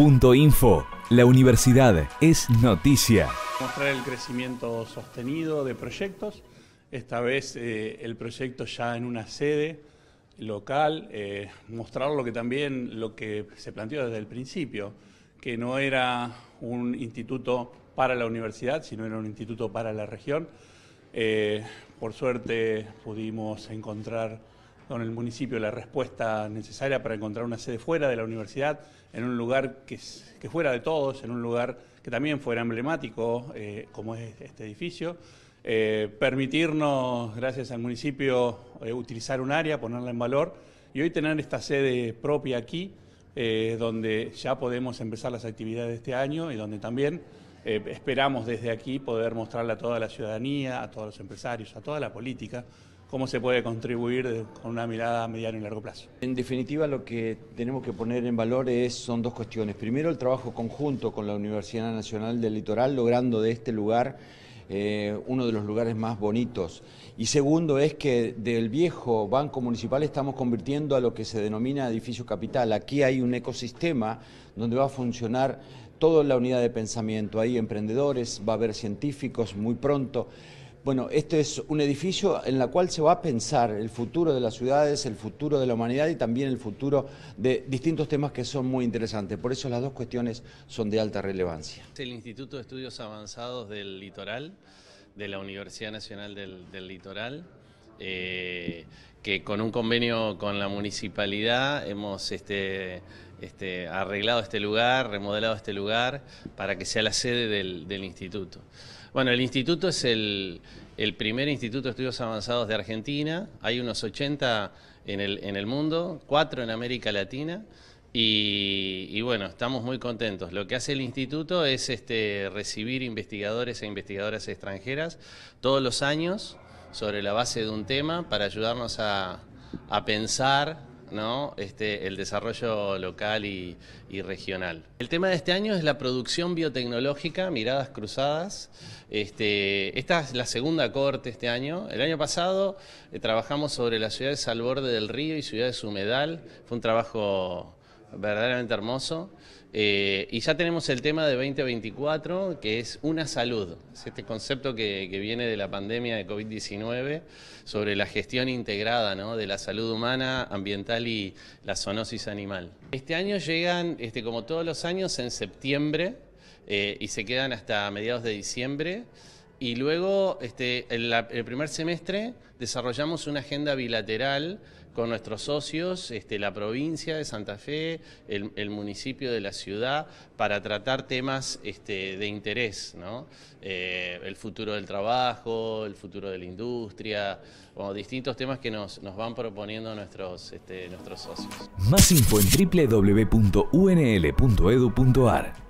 Info. La universidad es noticia. Mostrar el crecimiento sostenido de proyectos. Esta vez eh, el proyecto ya en una sede local, eh, mostrar lo que también lo que se planteó desde el principio, que no era un instituto para la universidad, sino era un instituto para la región. Eh, por suerte pudimos encontrar con el municipio la respuesta necesaria para encontrar una sede fuera de la universidad, en un lugar que, fuera de todos, en un lugar que también fuera emblemático, eh, como es este edificio. Eh, permitirnos, gracias al municipio, eh, utilizar un área, ponerla en valor y hoy tener esta sede propia aquí, donde ya podemos empezar las actividades de este año y donde también esperamos desde aquí poder mostrarla a toda la ciudadanía, a todos los empresarios, a toda la política, cómo se puede contribuir con una mirada a mediano y largo plazo. En definitiva, lo que tenemos que poner en valor son dos cuestiones. Primero, el trabajo conjunto con la Universidad Nacional del Litoral, logrando de este lugar eh, uno de los lugares más bonitos. Y segundo es que del viejo Banco Municipal estamos convirtiendo a lo que se denomina edificio capital. Aquí hay un ecosistema donde va a funcionar toda la unidad de pensamiento. Hay emprendedores, va a haber científicos muy pronto. Bueno, este es un edificio en el cual se va a pensar el futuro de las ciudades, el futuro de la humanidad y también el futuro de distintos temas que son muy interesantes. Por eso las dos cuestiones son de alta relevancia. El Instituto de Estudios Avanzados del Litoral, de la Universidad Nacional del Litoral, eh, que con un convenio con la municipalidad hemos este, este, arreglado este lugar, remodelado este lugar para que sea la sede del, instituto. Bueno, el instituto es el, primer instituto de estudios avanzados de Argentina, hay unos 80 en el, mundo, 4 en América Latina. Y, bueno, estamos muy contentos. Lo que hace el instituto es este, recibir investigadores e investigadoras extranjeras todos los años sobre la base de un tema para ayudarnos a, pensar ¿no? este, el desarrollo local y, regional. El tema de este año es la producción biotecnológica, miradas cruzadas. Este, esta es la segunda corte este año. El año pasado eh, trabajamos sobre las ciudades al borde del río y ciudades humedal. Fue un trabajo verdaderamente hermoso. Eh, y ya tenemos el tema de 2024, que es una salud. Es este concepto que, viene de la pandemia de COVID-19 sobre la gestión integrada de la salud humana, ambiental y la zoonosis animal. Este año llegan, este, como todos los años, en septiembre eh, y se quedan hasta mediados de diciembre. Y luego, este, en el primer semestre, desarrollamos una agenda bilateral con nuestros socios, este, la provincia de Santa Fe, el, municipio de la ciudad, para tratar temas este, de interés, ¿no? Eh, el futuro del trabajo, el futuro de la industria, o distintos temas que nos, van proponiendo nuestros, este, nuestros socios. Más info en www.unl.edu.ar